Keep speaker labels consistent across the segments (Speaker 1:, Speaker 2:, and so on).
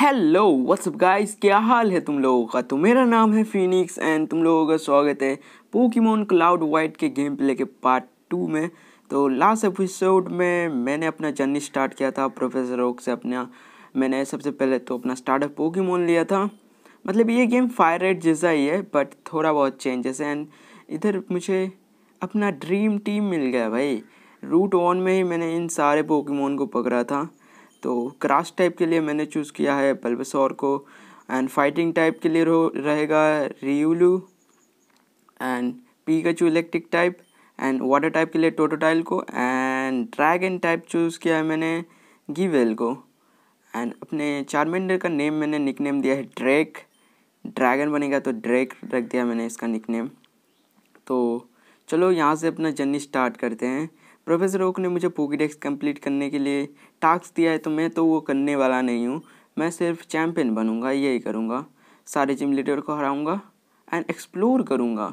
Speaker 1: Hello what's up guys क्या हाल है तुम लोगों का तो मेरा नाम है फिनिक्स एंड तुम लोगों का स्वागत है पोकीमोन क्लाउड वाइट के गेम प्ले के पार्ट टू में तो लास्ट एपिसोड में मैंने अपना जर्नी स्टार्ट किया था प्रोफेसर ओक से अपना मैंने सबसे पहले तो अपना स्टार्टअप पोकीमोन लिया था मतलब ये गेम फायर रेड जैसा ही है बट थोड़ा बहुत चेंजेस है एंड इधर मुझे अपना ड्रीम टीम मिल गया भाई रूट वन में ही मैंने इन सारे पोकीमोन को पकड़ा था तो क्रास टाइप के लिए मैंने चूज़ किया है बल्बसौर को एंड फाइटिंग टाइप के लिए रहेगा Riolu and Pikachu electric type and water type के लिए टोटोटाइल को एंड ड्रैगन टाइप चूज़ किया है मैंने गिवेल को एंड अपने चारमेंडर का नेम मैंने नेम दिया है ड्रैक ड्रैगन बनेगा तो ड्रैक रख दिया मैंने इसका नेम तो चलो यहाँ से अपना जर्नी स्टार्ट करते हैं प्रोफेसर ओक ने मुझे पोकीडेक्स कंप्लीट करने के लिए टास्क दिया है तो मैं तो वो करने वाला नहीं हूँ मैं सिर्फ चैम्पियन बनूँगा यही करूँगा सारे जिम लीडर को हराऊँगा एंड एक्सप्लोर करूँगा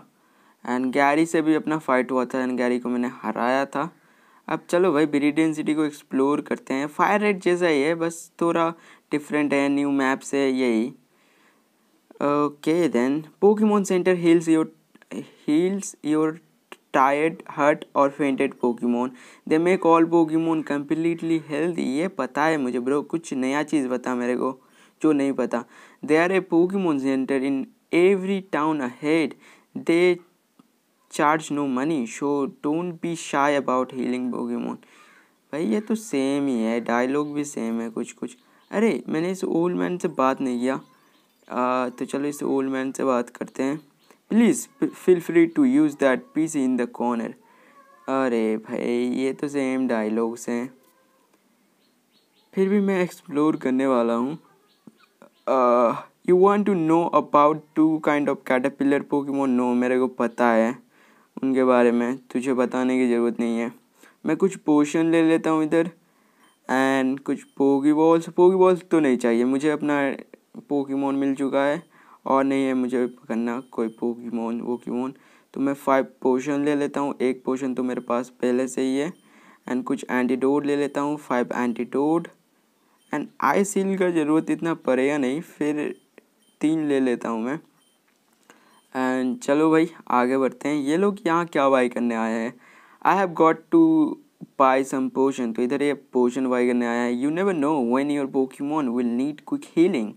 Speaker 1: एंड गैरी से भी अपना फाइट हुआ था एंड गैरी को मैंने हराया था अब चलो भाई ब्रिडियन सिटी को एक्सप्लोर करते हैं फायर रेड जैसा ही है बस थोड़ा डिफरेंट है न्यू मैप्स है यही okay then Pokemon center heals your heals your tired hurt और fainted Pokemon they make all Pokemon completely health ये पता है मुझे ब्रो कुछ नया चीज़ बता मेरे को जो नहीं पता they are a Pokemon center in every town head they charge no money so don't be shy about healing Pokemon भाई ये तो सेम ही है डायलॉग भी सेम है कुछ कुछ अरे मैंने इस ओल्ड मैन से बात नहीं किया आ, तो चलो इस ओल्ड मैन से बात करते हैं please feel free to use that piece in the corner अरे भाई ये तो सेम डायलॉग्स हैं फिर भी मैं एक्सप्लोर करने वाला हूँ you want to know about two kind of caterpillar Pokemon no मेरे को पता है उनके बारे में तुझे बताने की ज़रूरत नहीं है मैं कुछ पोशन ले लेता हूँ इधर एंड कुछ पोगी बॉल्स पोगी बॉल्स तो नहीं चाहिए मुझे अपना पोकीमोन मिल चुका है और नहीं है मुझे पकड़ना कोई पोकीमोन वोकीमोन तो मैं फाइव पोशन ले लेता हूँ एक पोशन तो मेरे पास पहले से ही है एंड कुछ एंटीडोड ले लेता हूँ five antidote and ice heal का ज़रूरत इतना पड़ेगा नहीं फिर तीन ले लेता हूँ मैं एंड चलो भाई आगे बढ़ते हैं ये लोग यहाँ क्या बाई करने आए हैं I have got to buy some potion तो इधर ये पोशन बाई करने आया है you never know when your Pokemon will need quick healing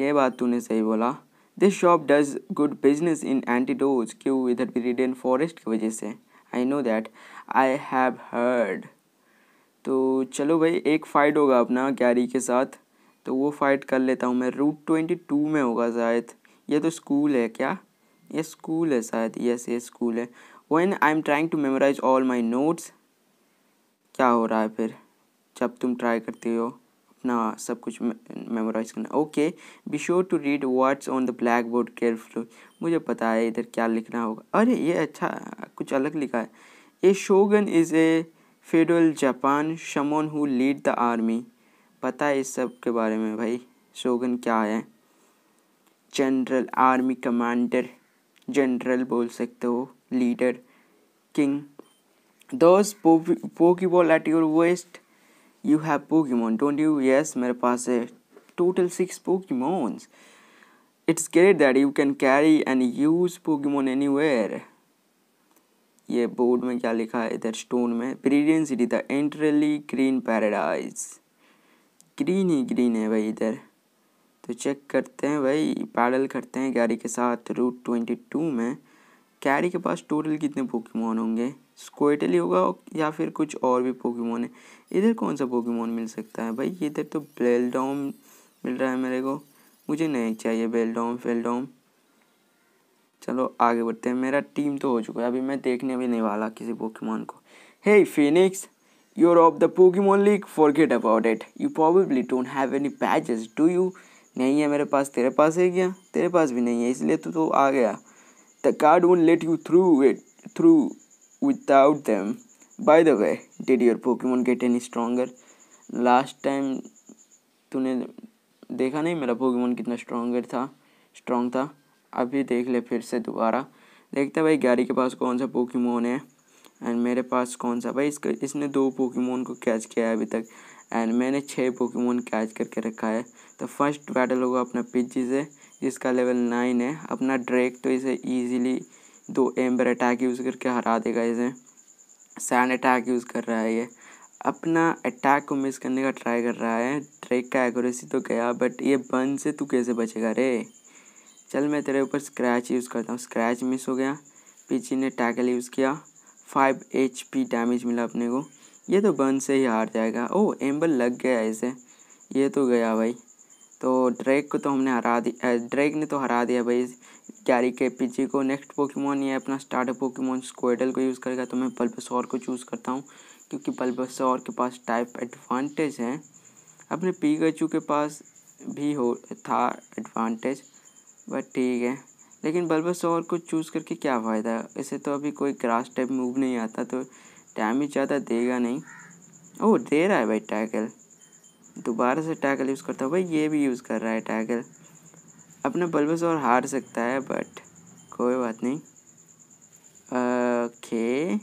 Speaker 1: ये बात तूने सही बोला this shop does good business in antidotes क्यों इधर इन फॉरेस्ट की वजह से I know that I have heard तो चलो भाई एक फ़ाइट होगा अपना कैरी के साथ तो वो फ़ाइट कर लेता हूँ मैं रूट ट्वेंटी टू में होगा शायद ये तो स्कूल है क्या ये स्कूल है शायद यस ये स्कूल है when I am trying to memorize all my notes क्या हो रहा है फिर जब तुम ट्राई करते हो अपना सब कुछ मेमोराइज करना okay be sure to read words on the blackboard careful मुझे पता है इधर क्या लिखना होगा अरे ये अच्छा कुछ अलग लिखा है a shogun is a federal Japan शमोन हु लीड द आर्मी पता है इस सब के बारे में भाई शोगन क्या है जनरल आर्मी कमांडर जनरल बोल सकते हो leader king this poke ball at your waist you have Pokemon don't you yes मेरे पास है total six Pokemons it's great that you can carry and use Pokemon anywhere ये board में क्या लिखा है इधर स्टोन में Viridian city the entirely green paradise green ही ग्रीन है भाई इधर तो चेक करते हैं भाई पैडल करते हैं गाड़ी के साथ रूट ट्वेंटी टू में कैरी के पास टोटल कितने पोकेमोन होंगे स्कोइटल ही होगा या फिर कुछ और भी पोकेमोन है इधर कौन सा पोकेमोन मिल सकता है भाई इधर तो बेलडॉम मिल रहा है मेरे को मुझे नहीं चाहिए बेलडॉम फेलडॉम चलो आगे बढ़ते हैं मेरा टीम तो हो चुका है अभी मैं देखने भी नहीं वाला किसी पोकेमोन को hey phoenix You're of the Pokemon forget about it you probably don't have any badges, do you नहीं है मेरे पास तेरे पास है क्या तेरे पास भी नहीं है इसलिए तू तो आ गया The guard won't let you through it through without them. By the way, did your Pokemon get any stronger? Last time तूने देखा नहीं मेरा पोकेमोन कितना स्ट्रॉन्गर था स्ट्रॉन्ग था अभी देख ले फिर से दोबारा देखते भाई गैरी के पास कौन सा पोकेमोन है एंड मेरे पास कौन सा भाई इसका इसने दो पोकेमोन को कैच किया है अभी तक एंड मैंने छः पोकेमोन कैच करके रखा है तो फर्स्ट बैटल होगा अपना पिजी से जिसका लेवल नाइन है अपना ड्रैग तो इसे इजीली दो एम्बर अटैक यूज़ करके हरा देगा इसे सैंड अटैक यूज़ कर रहा है ये अपना अटैक को मिस करने का ट्राई कर रहा है ड्रैग का एक्यूरेसी तो गया बट ये बन से तू कैसे बचेगा रे चल मैं तेरे ऊपर स्क्रैच यूज़ करता हूँ स्क्रैच मिस हो गया पीछे ने टैकल यूज़ किया फाइव एच पी डैमेज मिला अपने को ये तो बन से ही हार जाएगा ओ एम्बर लग गया इसे ये तो गया भाई तो ड्रैग को तो हमने हरा दिया ड्रैग ने तो हरा दिया भाई कैरी के पीछे को नेक्स्ट पोकेमोन ये अपना स्टार्टअप पोकेमोन स्क्वेडल को यूज़ करेगा तो मैं बल्बसौर को चूज़ करता हूँ क्योंकि बल्बसौर के पास टाइप एडवांटेज है अपने पी के पास भी हो था एडवांटेज बट ठीक है लेकिन बल्बसौर को चूज़ करके क्या फ़ायदा इसे तो अभी कोई ग्रास टाइप मूव नहीं आता तो डैमेज ज़्यादा देगा नहीं ओह दे रहा है भाई टैकल दोबारा से टैगल यूज़ करता हूँ भाई ये भी यूज़ कर रहा है टैगल अपना बल्बस और हार सकता है बट कोई बात नहीं ओके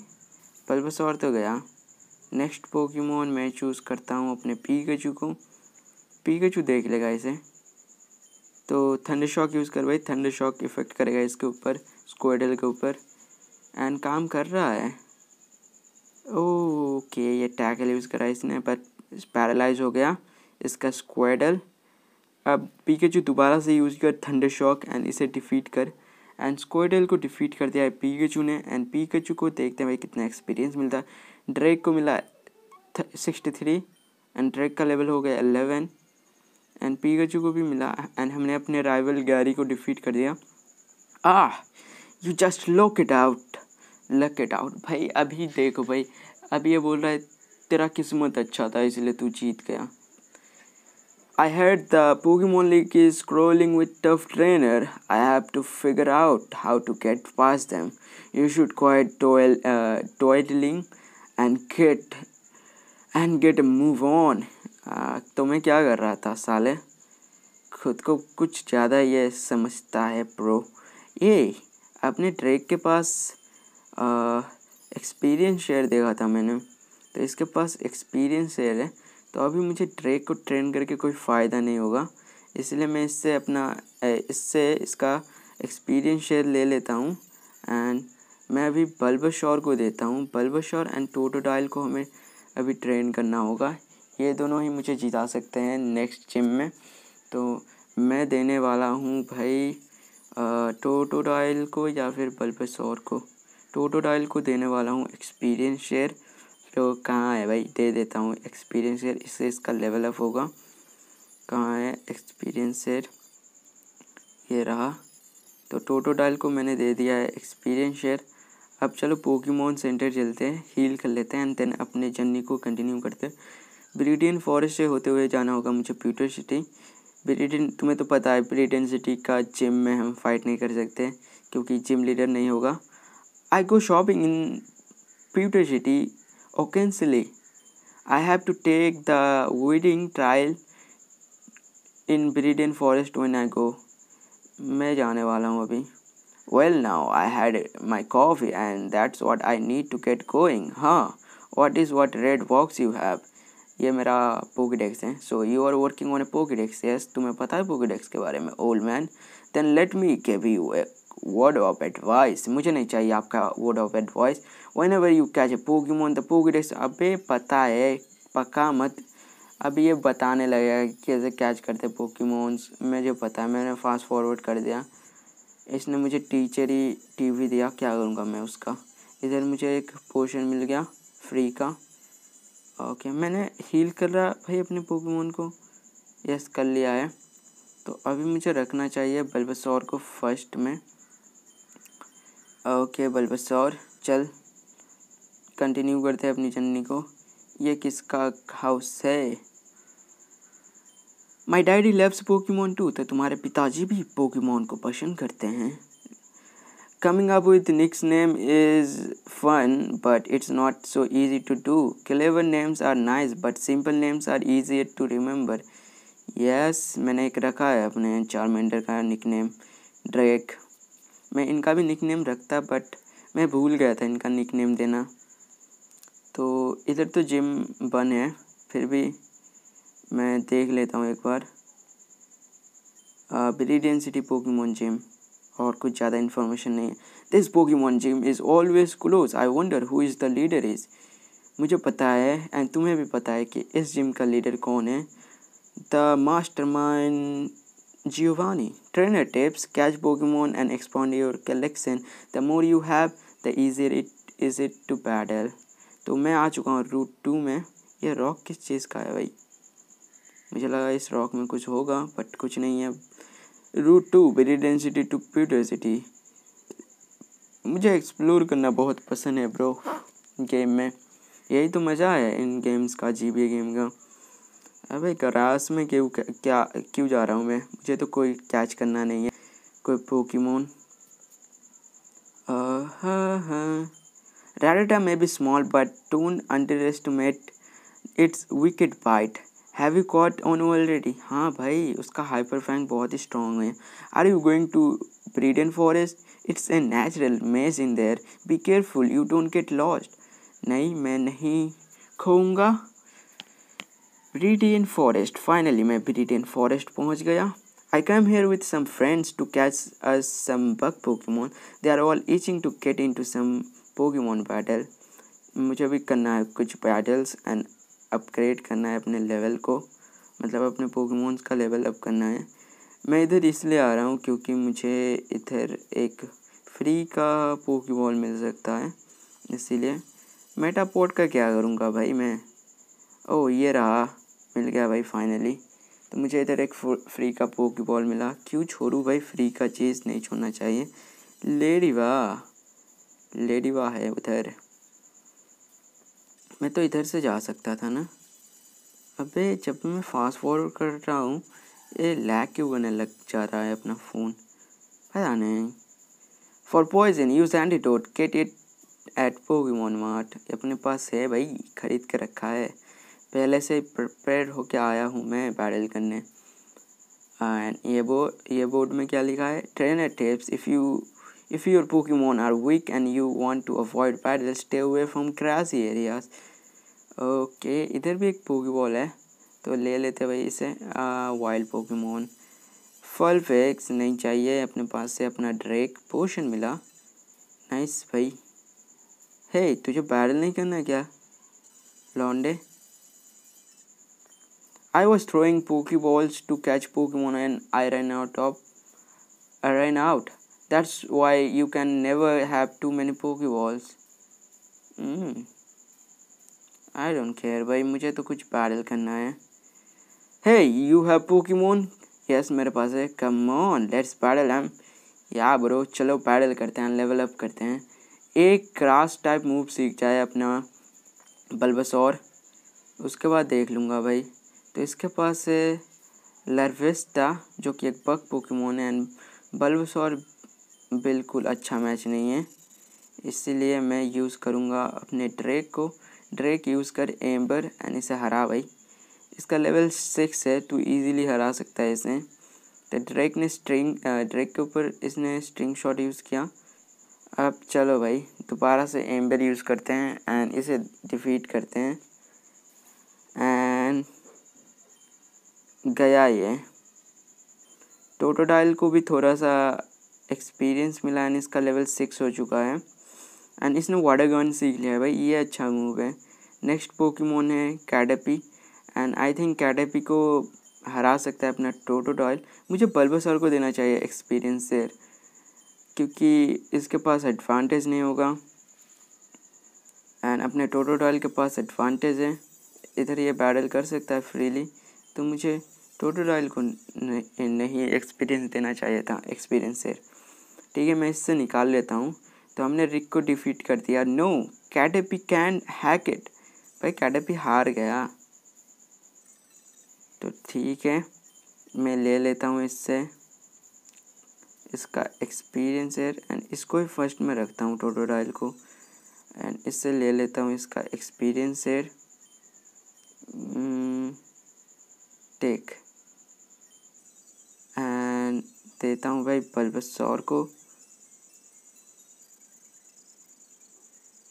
Speaker 1: बल्बस और तो गया नेक्स्ट पोकीमोन मैं चूज़ करता हूँ अपने पीकेचू को पीकेचू देख लेगा इसे तो थंड शॉक यूज़ कर भाई थंड शॉक इफेक्ट करेगा इसके ऊपर स्कोडल के ऊपर एंड काम कर रहा है ओके ये टैगल यूज़ करा इसने बट पैरालाइज हो गया इसका स्क्वाडल अब पिकेचू दोबारा से यूज़ किया थंडर शॉक एंड इसे डिफीट कर एंड स्क्वाडल को डिफीट कर दिया है पिकेचू ने एंड पिकेचू को देखते हैं भाई कितना एक्सपीरियंस मिलता है ड्रैग को मिला सिक्सटी थ्री एंड ड्रैक का लेवल हो गया एलेवन एंड चू को भी मिला एंड हमने अपने राइवल गैरी को डिफीट कर दिया ah you just lock it out luck it out भाई अभी देखो भाई अभी ये बोल रहा है तेरा किस्मत अच्छा था इसलिए तू जीत गया I had the Pokemon league is scrolling with tough trainer I have to figure out how to get pass them you should quite toil and get and get move on तो मैं क्या कर रहा था साले खुद को कुछ ज़्यादा ये समझता है प्रो ये अपने ट्रैक के पास एक्सपीरियंस uh, शेयर देखा था मैंने तो इसके पास एक्सपीरियंस सेल है तो अभी मुझे ट्रैक को ट्रेन करके कोई फ़ायदा नहीं होगा इसलिए मैं इससे अपना इससे इसका एक्सपीरियंस शेयर ले लेता हूँ एंड मैं अभी बल्बशोर को देता हूँ बल्बशोर एंड टोटोडाइल को हमें अभी ट्रेन करना होगा ये दोनों ही मुझे जिता सकते हैं नेक्स्ट जिम में तो मैं देने वाला हूँ भाई टोटोडाइल को या फिर बल्बशोर को टोटोडाइल को देने वाला हूँ एक्सपीरियंस शेयर हीरो कहाँ है भाई दे देता हूँ एक्सपीरियंस शेयर इससे इसका लेवल अप होगा कहाँ है एक्सपीरियंस शेयर ये रहा तो टोटो डायल को मैंने दे दिया है एक्सपीरियंस शेयर अब चलो पोकीमोन सेंटर चलते हैं हील कर लेते हैं एंड देन अपने जर्नी को कंटिन्यू करते हैं ब्रिडियन फॉरेस्ट से होते हुए जाना होगा मुझे प्यूटर सिटी ब्रिटेन तुम्हें तो पता है ब्रिटेन सिटी का जिम में हम फाइट नहीं कर सकते क्योंकि जिम लीडर नहीं होगा I go shopping in pewter city occasionally I have to take the weeding trial in Breeden forest when I go मैं जाने वाला हूँ अभी well now I had my coffee and that's what I need to get going हाँ what is what red box you have ये मेरा Pokedex है so you are working on a Pokedex yes तुम्हें पता है पोकीडेक्स के बारे में old man then let me give you a word of advice मुझे नहीं चाहिए आपका word of advice you catch catch a Pokemon, तो Pokedex अबे पता है पक्का मत अब ये बताने लगेगा कि कैसे कैच करते पोकीमोन्स मुझे पता है मैंने फास्ट फॉरवर्ड कर दिया इसने मुझे टीचर ही टीवी दिया क्या करूँगा मैं उसका इधर मुझे एक पोशन मिल गया फ्री का ओके मैंने हील कर रहा भाई अपने मोन को यस कर लिया है तो अभी मुझे रखना चाहिए बल्बसौर को फर्स्ट में ओके बल्बसौर चल कंटिन्यू करते हैं अपनी जर्नी को ये किसका हाउस है my daddy loves Pokemon too तो तुम्हारे पिताजी भी पोकीमोन को पसंद करते हैं coming up with nicks name is fun but it's not so easy to do clever names are nice but simple names are easy to remember yes मैंने एक रखा है अपने चार्मेंडर का निक नेम ड्रैक मैं इनका भी निक नेम रखता बट मैं भूल गया था इनका निक नेम देना तो इधर तो जिम बंद है फिर भी मैं देख लेता हूँ एक बार ब्रिलियन सिटी पोकीमोन जिम और कुछ ज़्यादा इन्फॉर्मेशन नहीं है this Pokemon gym is always close I wonder who is the leader is मुझे पता है एंड तुम्हें भी पता है कि इस जिम का लीडर कौन है the master mind Giovanni. Trainer tips catch Pokemon and expand your collection the more you have the easier it is it to battle. तो मैं आ चुका हूँ रूट टू में ये रॉक किस चीज़ का है भाई मुझे लगा इस रॉक में कुछ होगा बट कुछ नहीं है route to very density to pewter city मुझे एक्सप्लोर करना बहुत पसंद है ब्रो गेम में यही तो मज़ा है इन गेम्स का जी बी गेम का अबे करास में क्यों क्या क्यों जा रहा हूँ मैं मुझे तो कोई कैच करना नहीं है कोई पोकीमोन हाँ हाँ Rattata may be small but don't underestimate its wicked bite. Have you caught one already हाँ भाई उसका हाइपर फ्रैंक बहुत ही स्ट्रॉन्ग है are you going to Breeden forest it's a natural maze in there be careful you don't get lost नहीं मैं नहीं खोऊंगा ब्रिडियन forest finally मैं ब्रिडियन फॉरेस्ट पहुंच गया I came here with some friends to catch us some bug Pokemon. They are all itching to get into some Pokemon battle मुझे भी करना है कुछ बैटल्स एंड अपग्रेड करना है अपने लेवल को मतलब अपने पोकेमोन्स का लेवल अप करना है मैं इधर इसलिए आ रहा हूँ क्योंकि मुझे इधर एक फ्री का पोकेबॉल मिल सकता है इसीलिए मेटापोर्ट का क्या करूँगा भाई मैं ओ ये रहा मिल गया भाई फाइनली तो मुझे इधर एक फ्री का पोकेबॉल बॉल मिला क्यों छोड़ू भाई फ्री का चीज़ नहीं छोड़ना चाहिए लेडी वाह लेडीवा है उधर मैं तो इधर से जा सकता था ना अबे जब मैं फास्ट फॉरवर्ड कर रहा हूँ ये लैग क्यों बने लग जा रहा है अपना फ़ोन पता नहीं for poison use antidote get it at Pokemon mart अपने पास है भाई खरीद के रखा है पहले से प्रिपेयर होके आया हूँ मैं बैडल करने एंड ये बोर्ड ये बोर्ड में क्या लिखा है trainer tips if you If your Pokemon are weak and you want to avoid battles, stay away from grassy areas. Okay इधर भी एक पोकेबॉल है तो ले लेते भाई इसे वाइल्ड पोकेमोन फल फेक्स नहीं चाहिए अपने पास से अपना ड्रेक पोशन मिला नाइस भाई हे तुझे बैटल नहीं करना क्या लॉन्डे I was throwing poke balls to catch Pokemon and I run out of I run out that's why you can never have too many pokeballs mm. I don't care भाई मुझे तो कुछ पैडल करना है hey you have pokemon yes मेरे पास है come on let's paddle हम yeah bro चलो पैडल करते हैं level up करते हैं एक क्रास टाइप मूव सीख जाए अपना बल्बस और उसके बाद देख लूँगा भाई तो इसके पास है लर्विस्टा जो कि एक पक पोकेमोन है एंड बल्बस और बिल्कुल अच्छा मैच नहीं है इसीलिए मैं यूज़ करूँगा अपने ड्रेक को ड्रेक यूज़ कर एम्बर एंड इसे हरा भाई इसका लेवल सिक्स है तो इजीली हरा सकता है इसे तो ड्रेक ने स्ट्रिंग ड्रेक के ऊपर इसने स्ट्रिंग शॉट यूज़ किया अब चलो भाई दोबारा से एम्बर यूज़ करते हैं एंड इसे डिफीट करते हैं एंड गया ये टोटोडाइल को भी थोड़ा सा एक्सपीरियंस मिला एंड इसका लेवल सिक्स हो चुका है एंड इसने वाडा गन सीख लिया है भाई ये अच्छा मूव है नेक्स्ट पोकीमोन है कैडेपी एंड आई थिंक कैडेपी को हरा सकता है अपना टोटो डॉयल मुझे बल्बसर को देना चाहिए एक्सपीरियंस शेयर क्योंकि इसके पास एडवांटेज नहीं होगा एंड अपने टोटो डॉयल के पास एडवांटेज है इधर ये बैटल कर सकता है फ्रीली तो मुझे टोटो डॉयल को नहीं एक्सपीरियंस देना चाहिए था एक्सपीरियंस शेयर ठीक है मैं इससे निकाल लेता हूँ तो हमने रिक को डिफीट कर दिया no Caterpie can hack it भाई कैडेपी हार गया तो ठीक है मैं ले लेता हूँ इससे इसका एक्सपीरियंस है एंड इसको ही फर्स्ट में रखता हूँ टोटोडाइल को एंड इससे ले लेता हूँ इसका एक्सपीरियंस है टेक एंड देता हूँ भाई बल्बसौर को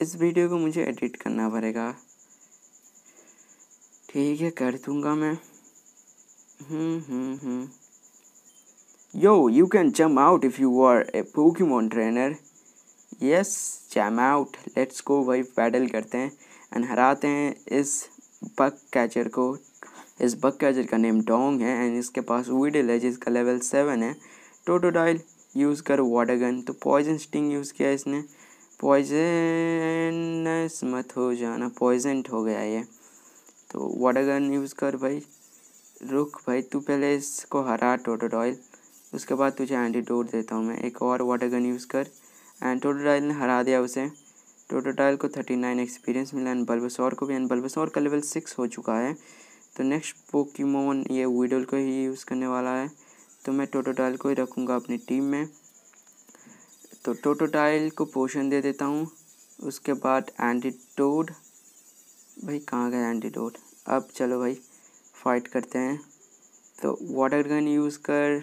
Speaker 1: इस वीडियो को मुझे एडिट करना पड़ेगा ठीक है कर दूंगा मैं hmm hmm hmm yo you can jump out if you are a Pokemon trainer yes jump out let's go वही पैडल करते हैं एंड हराते हैं इस बग कैचर को इस बग कैचर का नेम डोंग है एंड इसके पास वीडल है जिसका लेवल सेवन है टोटोडाइल यूज़ कर वाटर गन तो पॉइजन स्टिंग यूज़ किया इसने पॉइजन मत हो जाना पॉइजेंट हो गया ये तो वाटर गन यूज़ कर भाई रुक भाई तू पहले इसको हरा ऑयल उसके बाद तुझे एंटीडोट देता हूँ मैं एक और वाटर गन यूज़ कर एंड टोटोडाइल ने हरा दिया उसे टोटोडाइल को थर्टी नाइन एक्सपीरियंस मिला एंड बल्बसौर को भी एंड बल्बसौर का लेवल सिक्स हो चुका है तो नेक्स्ट पोकीमोन ये वीडल को ही यूज़ करने वाला है तो मैं टोटोडाइल को ही रखूँगा अपनी टीम में तो टोटोडाइल को पोषण दे देता हूँ उसके बाद एंटीटोड भाई कहाँ गए एंटीटोड अब चलो भाई फाइट करते हैं तो वाटर गन यूज़ कर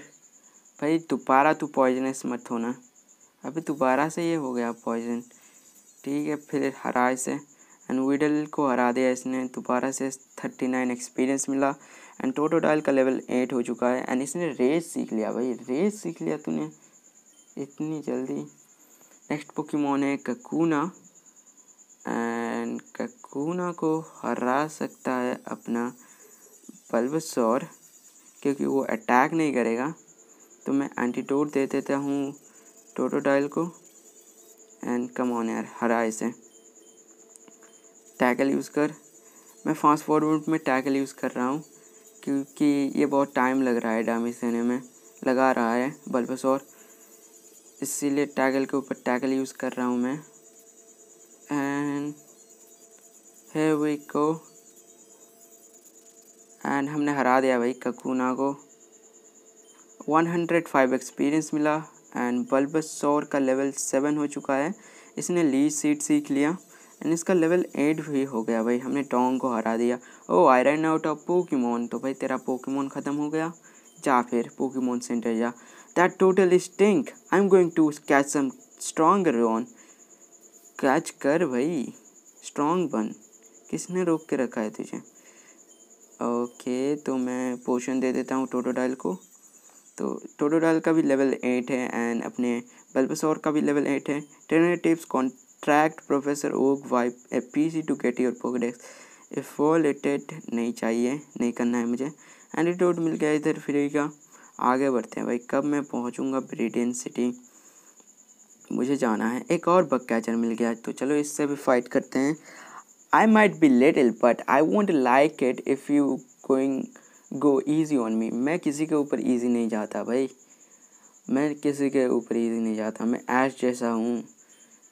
Speaker 1: भाई दोबारा तू पॉइजनस मत होना अभी दोबारा से ये हो गया पॉइजन ठीक है फिर हरा इसे एंड वीडल को हरा दिया इसने दोबारा से थर्टी नाइन एक्सपीरियंस मिला एंड टोटोडाइल का लेवल एट हो चुका है एंड इसने रेस सीख लिया भाई रेस सीख लिया तूने इतनी जल्दी नेक्स्ट पोकेमोन है ककूना एंड ककूना को हरा सकता है अपना बल्बसौर क्योंकि वो अटैक नहीं करेगा तो मैं एंटीटोड दे देता हूँ टोटोडाइल को एंड कम ऑन यार हरा इसे टैकल यूज़ कर मैं फास्ट फॉरवर्ड में टैकल यूज़ कर रहा हूँ क्योंकि ये बहुत टाइम लग रहा है डैमेज देने में लगा रहा है बल्बसौर इसीलिए टैगल के ऊपर टैगल यूज़ कर रहा हूँ मैं एंड है वही को एंड हमने हरा दिया भाई ककूना को 105 एक्सपीरियंस मिला एंड बल्बस सौर का लेवल सेवन हो चुका है इसने लीज सीट सीख लिया एंड इसका लेवल एट भी हो गया भाई हमने टोंग को हरा दिया oh I run out of Pokemon तो भाई तेरा पोकीमोन ख़त्म हो गया जा फिर पोकीमोन सेंटर जा That totally stink. I'm going to catch some stronger one. Catch कर भाई स्ट्रांग बन किसने रोक के रखा है तुझे ओके तो मैं पोशन दे देता हूँ टोटोडाइल को तो टोटोडाइल का भी लेवल एट है एंड अपने बल्बसोर का भी लेवल एट है टेनेटिव्स contract professor Oak via a P C to get your Pokedex evaluated नहीं चाहिए नहीं करना है मुझे एंटीटोड मिल गया इधर फ्री का आगे बढ़ते हैं भाई कब मैं पहुंचूंगा ब्रिटेन सिटी मुझे जाना है एक और बग कैचर मिल गया तो चलो इससे भी फाइट करते हैं I might be little but I want like it if you going go easy on me मैं किसी के ऊपर ईजी नहीं जाता भाई मैं किसी के ऊपर ईजी नहीं जाता मैं ऐश जैसा हूँ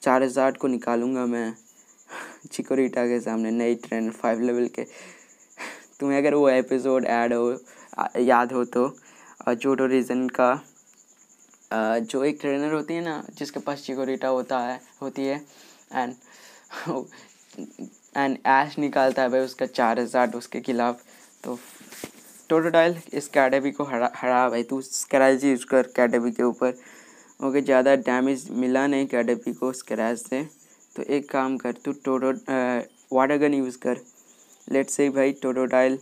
Speaker 1: चार हज़ार को निकालूंगा मैं चिकोरीटा के सामने नई ट्रेंड फाइव लेवल के तुम्हें अगर वो एपिसोड ऐड हो याद हो तो जूडो रीजन का जो एक ट्रेनर होती है ना जिसके पास चिकोरीटा होता है होती है एंड एंड ऐश निकालता है भाई उसका चार हज़ार उसके खिलाफ तो टोटोडाइल इस कैडेबी को हरा हरा भाई तू स्क्रैच यूज कर कैडेबी के ऊपर ओके ज़्यादा डैमेज मिला नहीं कैडेबी को स्क्रैच से तो एक काम कर तू टोटो वाटर गन यूज़ कर लेट से भाई टोटोडाइल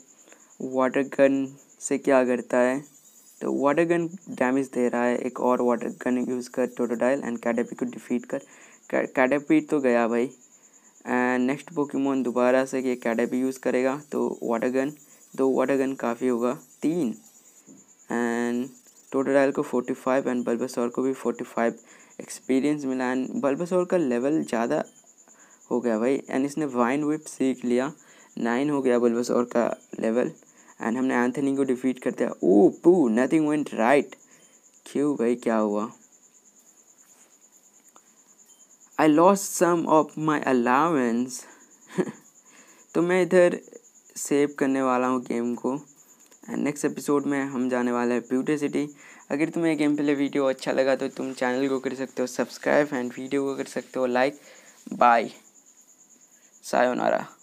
Speaker 1: वाटर गन से क्या करता है तो वाटर गन डैमेज दे रहा है एक और वाटर गन यूज़ कर टोटोडाइल एंड कैडेपी को डिफीट कर कैडेपी तो गया भाई एंड नेक्स्ट पोकेमोन दोबारा से ये कैडेपी यूज़ करेगा तो वाटर गन दो वाटर गन काफ़ी होगा तीन एंड टोटोडाइल को फोर्टी फाइव एंड बल्बसौर को भी फोर्टी फाइव एक्सपीरियंस मिला एंड बल्बसौर का लेवल ज़्यादा हो गया भाई एंड इसने वाइन विप सीख लिया नाइन हो गया बल्बसौर का लेवल एंड हमने एंथनी को डिफीट कर दिया ओ पू नथिंग वेंट राइट क्यों भाई क्या हुआ I lost some of my allowance तो मैं इधर सेव करने वाला हूँ गेम को एंड नेक्स्ट एपिसोड में हम जाने वाले हैं ब्यूटी सिटी अगर तुम्हें गेम पहले वीडियो अच्छा लगा तो तुम चैनल को कर सकते हो सब्सक्राइब एंड वीडियो को कर सकते हो लाइक बाय सायोनारा